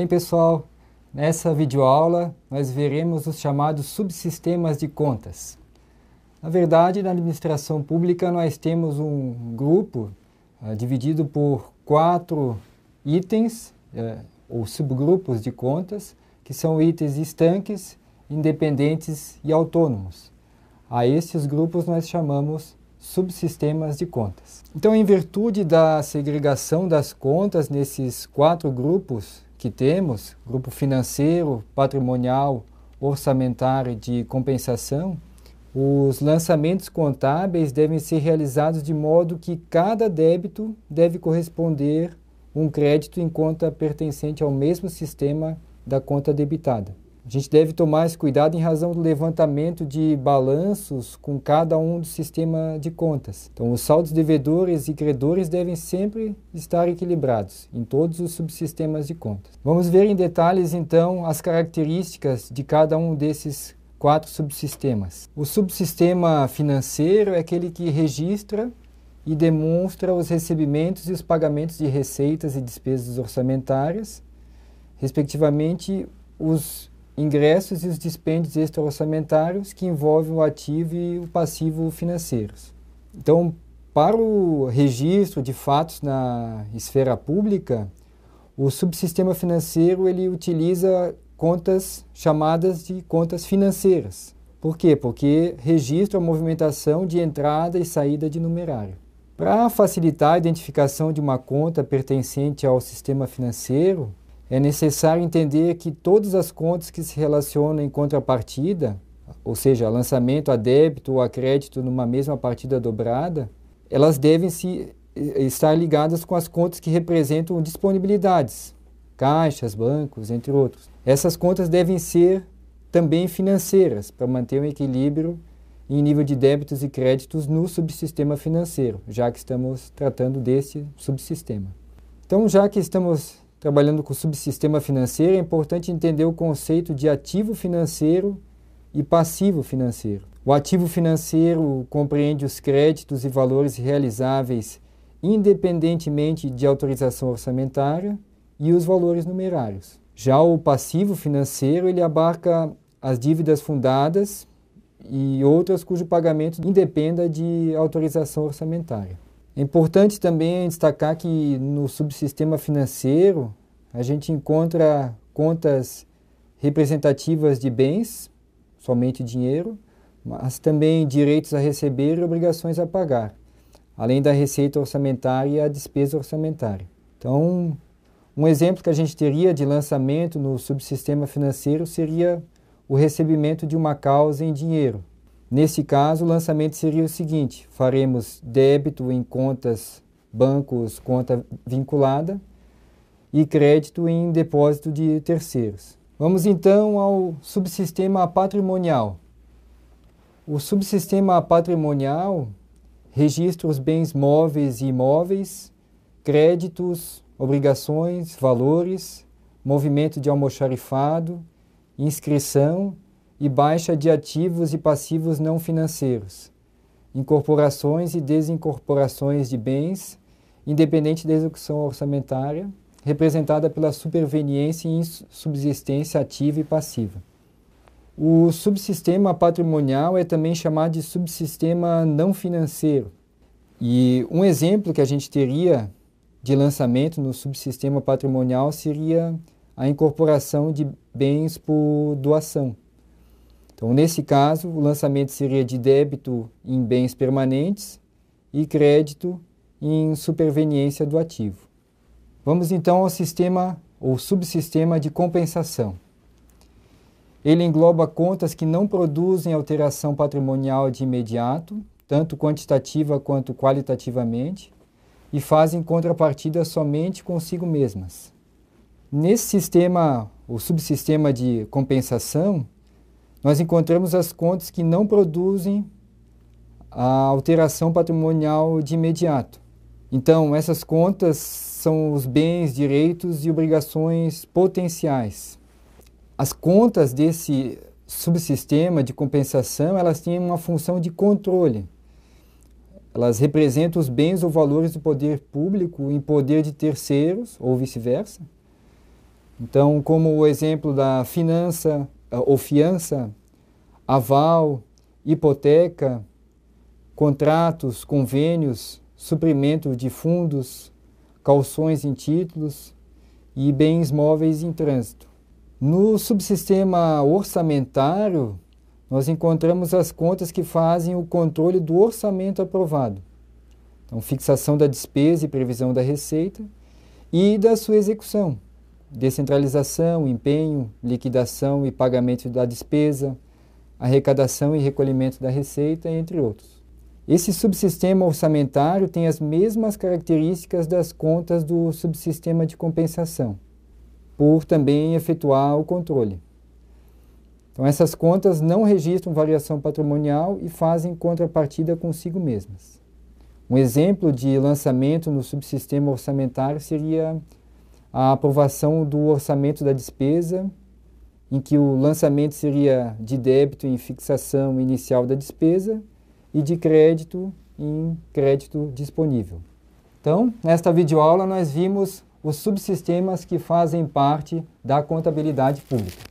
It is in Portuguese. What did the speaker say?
Bem, pessoal, nessa videoaula nós veremos os chamados subsistemas de contas. Na verdade, na administração pública nós temos um grupo eh, dividido por quatro itens eh, ou subgrupos de contas, que são itens estanques, independentes e autônomos. A esses grupos nós chamamos subsistemas de contas. Então, em virtude da segregação das contas nesses quatro grupos que temos, grupo financeiro, patrimonial, orçamentário e de compensação, os lançamentos contábeis devem ser realizados de modo que cada débito deve corresponder um crédito em conta pertencente ao mesmo sistema da conta debitada. A gente deve tomar esse cuidado em razão do levantamento de balanços com cada um do sistema de contas. Então, os saldos devedores e credores devem sempre estar equilibrados em todos os subsistemas de contas. Vamos ver em detalhes, então, as características de cada um desses quatro subsistemas. O subsistema financeiro é aquele que registra e demonstra os recebimentos e os pagamentos de receitas e despesas orçamentárias, respectivamente os ingressos e os dispêndios extra-orçamentários que envolvem o ativo e o passivo financeiros. Então, para o registro de fatos na esfera pública, o subsistema financeiro ele utiliza contas chamadas de contas financeiras. Por quê? Porque registra a movimentação de entrada e saída de numerário. Para facilitar a identificação de uma conta pertencente ao sistema financeiro, é necessário entender que todas as contas que se relacionam em contrapartida, ou seja, lançamento a débito ou a crédito numa mesma partida dobrada, elas devem se estar ligadas com as contas que representam disponibilidades, caixas, bancos, entre outros. Essas contas devem ser também financeiras para manter um equilíbrio em nível de débitos e créditos no subsistema financeiro, já que estamos tratando desse subsistema. Então, já que estamos trabalhando com o subsistema financeiro, é importante entender o conceito de ativo financeiro e passivo financeiro. O ativo financeiro compreende os créditos e valores realizáveis independentemente de autorização orçamentária e os valores numerários. Já o passivo financeiro, ele abarca as dívidas fundadas e outras cujo pagamento independa de autorização orçamentária. É importante também destacar que no subsistema financeiro a gente encontra contas representativas de bens, somente dinheiro, mas também direitos a receber e obrigações a pagar, além da receita orçamentária e a despesa orçamentária. Então, um exemplo que a gente teria de lançamento no subsistema financeiro seria o recebimento de uma causa em dinheiro, Nesse caso, o lançamento seria o seguinte: faremos débito em contas bancos, conta vinculada e crédito em depósito de terceiros. Vamos então ao subsistema patrimonial. O subsistema patrimonial registra os bens móveis e imóveis, créditos, obrigações, valores, movimento de almoxarifado, inscrição e baixa de ativos e passivos não financeiros, incorporações e desincorporações de bens, independente da execução orçamentária, representada pela superveniência e subsistência ativa e passiva. O subsistema patrimonial é também chamado de subsistema não financeiro. E um exemplo que a gente teria de lançamento no subsistema patrimonial seria a incorporação de bens por doação. Então, nesse caso, o lançamento seria de débito em bens permanentes e crédito em superveniência do ativo. Vamos então ao sistema ou subsistema de compensação. Ele engloba contas que não produzem alteração patrimonial de imediato, tanto quantitativa quanto qualitativamente, e fazem contrapartida somente consigo mesmas. Nesse sistema ou subsistema de compensação, nós encontramos as contas que não produzem a alteração patrimonial de imediato. Então, essas contas são os bens, direitos e obrigações potenciais. As contas desse subsistema de compensação, elas têm uma função de controle. Elas representam os bens ou valores do poder público em poder de terceiros ou vice-versa. Então, como o exemplo da finança, ou fiança, aval, hipoteca, contratos, convênios, suprimento de fundos, calções em títulos e bens móveis em trânsito. No subsistema orçamentário, nós encontramos as contas que fazem o controle do orçamento aprovado. Então, fixação da despesa e previsão da receita e da sua execução descentralização, empenho, liquidação e pagamento da despesa, arrecadação e recolhimento da receita, entre outros. Esse subsistema orçamentário tem as mesmas características das contas do subsistema de compensação, por também efetuar o controle. Então, essas contas não registram variação patrimonial e fazem contrapartida consigo mesmas. Um exemplo de lançamento no subsistema orçamentário seria a aprovação do orçamento da despesa, em que o lançamento seria de débito em fixação inicial da despesa e de crédito em crédito disponível. Então, nesta videoaula nós vimos os subsistemas que fazem parte da contabilidade pública.